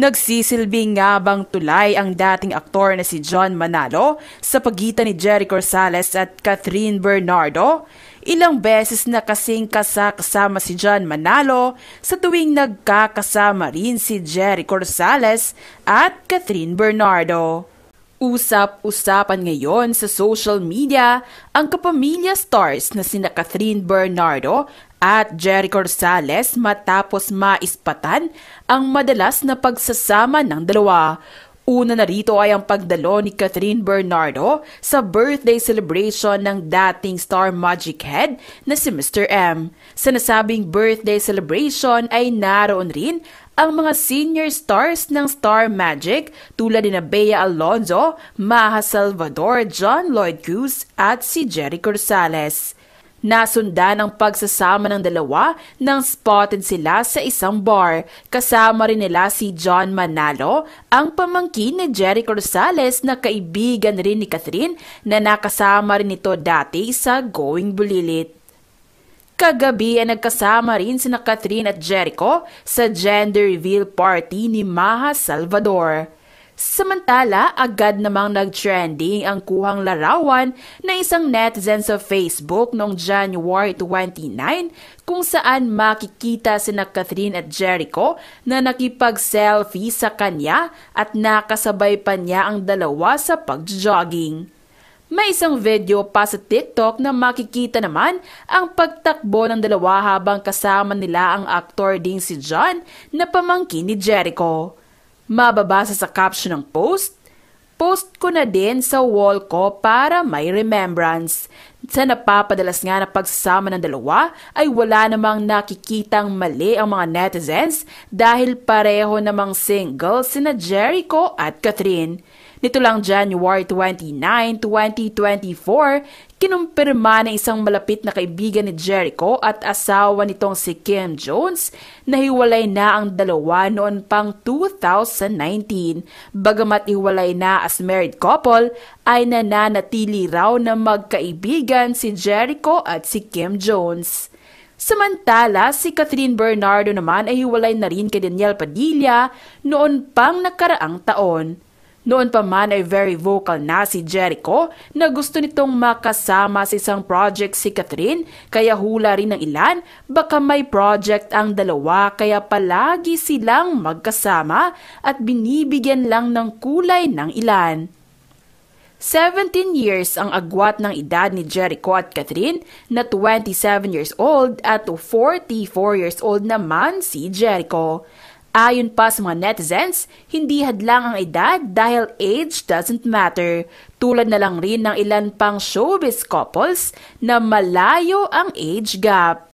Nagsisilbing nga bang tulay ang dating aktor na si John Manalo sa pagitan ni Jerry Corsales at Catherine Bernardo? Ilang beses na kasing kasakasama si John Manalo sa tuwing nagkakasama rin si Jerry Corsales at Catherine Bernardo. Usap-usapan ngayon sa social media ang kapamilya stars na sina Catherine Bernardo at Jerry Corsales matapos maispatan ang madalas na pagsasama ng dalawa. Una na rito ay ang pagdalo ni Catherine Bernardo sa birthday celebration ng dating star magic head na si Mr. M. Sa nasabing birthday celebration ay naroon rin ang mga senior stars ng Star Magic tulad ni Bea Alonzo, Maha Salvador, John Lloyd Cruz at si Jerry Corsales. Nasunda ng pagsasama ng dalawa nang spotted sila sa isang bar. Kasama rin nila si John Manalo, ang pamangkin ni Jerry Rosales na kaibigan rin ni Catherine na nakasama rin ito dati sa Going Bulilit. Kagabi ay nagkasama rin sina Catherine at Jericho sa gender reveal party ni Maha Salvador. Samantala, agad namang nag-trending ang kuhang larawan na isang netizen sa Facebook noong January 29 kung saan makikita si na Catherine at Jericho na nakipag-selfie sa kanya at nakasabay pa niya ang dalawa sa pag-jogging. May isang video pa sa TikTok na makikita naman ang pagtakbo ng dalawa habang kasama nila ang aktor ding si John na pamangkin ni Jericho. Mababasa sa caption ng post, post ko na din sa wall ko para may remembrance. Sa napapadalas nga na pagsasama ng dalawa ay wala namang nakikitang mali ang mga netizens dahil pareho namang single sina Jericho at Catherine. Nito lang January 29, 2024, kinumpirma ng isang malapit na kaibigan ni Jericho at asawa nitong si Kim Jones na hiwalay na ang dalawa noon pang 2019. Bagamat hiwalay na as married couple, ay nananatili raw na magkaibigan si Jericho at si Kim Jones. Samantala, si Catherine Bernardo naman ay hiwalay na rin kay Daniel Padilla noon pang nakaraang taon. Noon pa man ay very vocal na si Jericho na gusto nitong makasama sa isang project si Catherine kaya hula rin ng ilan baka may project ang dalawa kaya palagi silang magkasama at binibigyan lang ng kulay ng ilan. 17 years ang agwat ng edad ni Jericho at Catherine na 27 years old at 44 years old naman si Jericho. Ayon pa sa mga netizens, hindi hadlang ang edad dahil age doesn't matter. Tulad na lang rin ng ilan pang showbiz couples na malayo ang age gap.